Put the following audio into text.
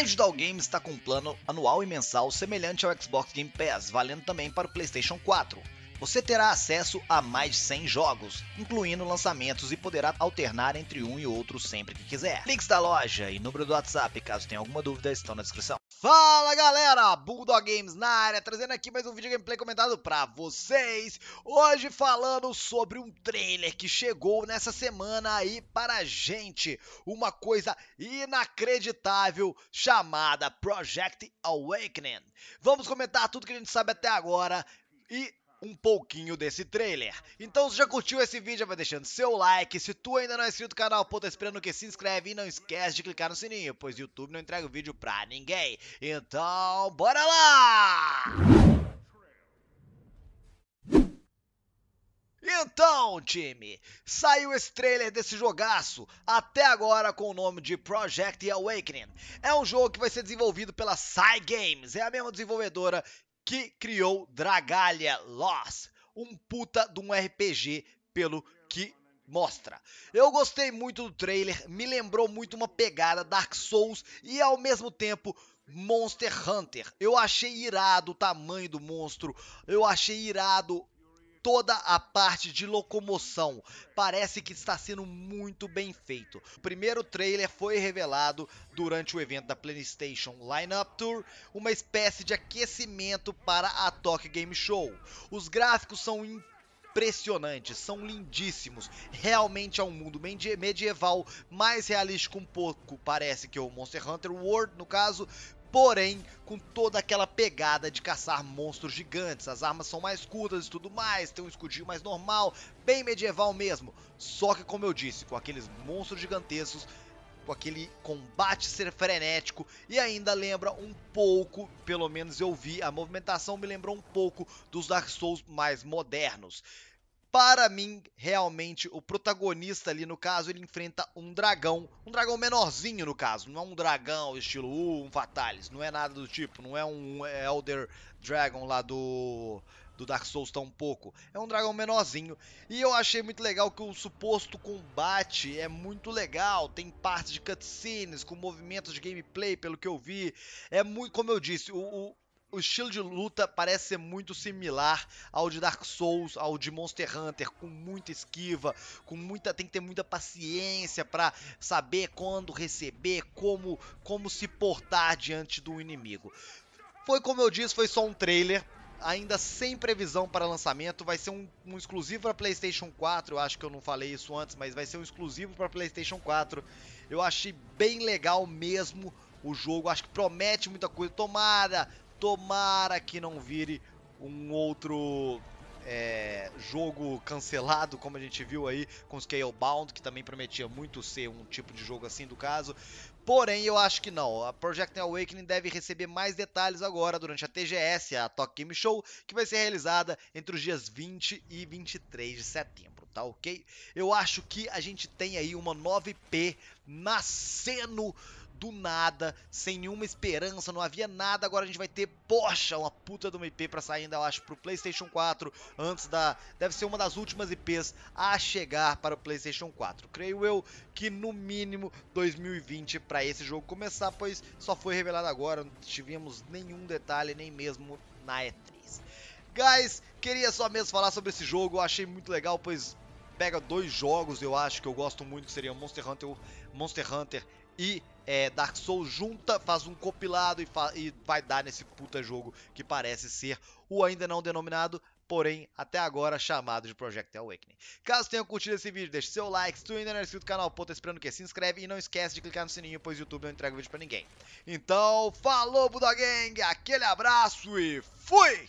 A Digital Games está com um plano anual e mensal semelhante ao Xbox Game Pass, valendo também para o PlayStation 4. Você terá acesso a mais de 100 jogos, incluindo lançamentos e poderá alternar entre um e outro sempre que quiser. Links da loja e número do WhatsApp, caso tenha alguma dúvida, estão na descrição. Fala galera, Bulldog Games na área, trazendo aqui mais um vídeo gameplay comentado pra vocês. Hoje falando sobre um trailer que chegou nessa semana aí para a gente. Uma coisa inacreditável chamada Project Awakening. Vamos comentar tudo que a gente sabe até agora e um pouquinho desse trailer. Então se já curtiu esse vídeo, já vai deixando seu like. Se tu ainda não é inscrito no canal, pô, tá esperando que se inscreve e não esquece de clicar no sininho, pois o YouTube não entrega o vídeo pra ninguém. Então, bora lá! Então, time, saiu esse trailer desse jogaço, até agora com o nome de Project Awakening. É um jogo que vai ser desenvolvido pela Psy Games, é a mesma desenvolvedora que criou Dragalia Lost, um puta de um RPG pelo que mostra. Eu gostei muito do trailer, me lembrou muito uma pegada Dark Souls e ao mesmo tempo Monster Hunter. Eu achei irado o tamanho do monstro, eu achei irado toda a parte de locomoção. Parece que está sendo muito bem feito. O primeiro trailer foi revelado durante o evento da PlayStation Lineup Tour, uma espécie de aquecimento para a Tokyo Game Show. Os gráficos são impressionantes, são lindíssimos. Realmente é um mundo medieval, mais realístico um pouco, parece que é o Monster Hunter World, no caso, porém com toda aquela pegada de caçar monstros gigantes. As armas são mais curtas e tudo mais, tem um escudinho mais normal, bem medieval mesmo. Só que, como eu disse, com aqueles monstros gigantescos com aquele combate ser frenético e ainda lembra um pouco, pelo menos eu vi, a movimentação me lembrou um pouco dos Dark Souls mais modernos. Para mim, realmente, o protagonista ali, no caso, ele enfrenta um dragão. Um dragão menorzinho, no caso. Não é um dragão estilo uh, um Fatalis. Não é nada do tipo. Não é um Elder Dragon lá do do Dark Souls tão pouco. É um dragão menorzinho. E eu achei muito legal que o suposto combate é muito legal. Tem partes de cutscenes com movimentos de gameplay, pelo que eu vi. É muito, como eu disse, o, o o estilo de luta parece ser muito similar ao de Dark Souls, ao de Monster Hunter, com muita esquiva, com muita tem que ter muita paciência para saber quando receber, como como se portar diante do inimigo. Foi como eu disse, foi só um trailer ainda sem previsão para lançamento. Vai ser um, um exclusivo para PlayStation 4. Eu acho que eu não falei isso antes, mas vai ser um exclusivo para PlayStation 4. Eu achei bem legal mesmo o jogo. Acho que promete muita coisa. Tomara, tomara que não vire um outro é, jogo cancelado, como a gente viu aí com Scalebound, que também prometia muito ser um tipo de jogo assim do caso. Porém, eu acho que não. A Project Awakening deve receber mais detalhes agora durante a TGS, a Talk Game Show, que vai ser realizada entre os dias 20 e 23 de setembro, tá ok? Eu acho que a gente tem aí uma 9P nascendo do nada, sem nenhuma esperança, não havia nada. Agora a gente vai ter, poxa, uma puta de uma IP pra sair ainda, eu acho, pro PlayStation 4, antes da. Deve ser uma das últimas IPs a chegar para o PlayStation 4. Creio eu que no mínimo 2020 para esse jogo começar, pois só foi revelado agora, não tivemos nenhum detalhe, nem mesmo na E3. Guys, queria só mesmo falar sobre esse jogo, eu achei muito legal, pois pega dois jogos, eu acho que eu gosto muito, que seria Monster Hunter, Monster Hunter e é, Dark Souls junta, faz um compilado e, fa e vai dar nesse puta jogo que parece ser o ainda não denominado porém até agora chamado de Project Awakening. Caso tenham curtido esse vídeo, deixe seu like, se tu ainda não é inscrito no canal, pô, tá esperando que se inscreve e não esquece de clicar no sininho, pois o YouTube não entrega vídeo pra ninguém. Então, falou Buda Gang, aquele abraço e fui!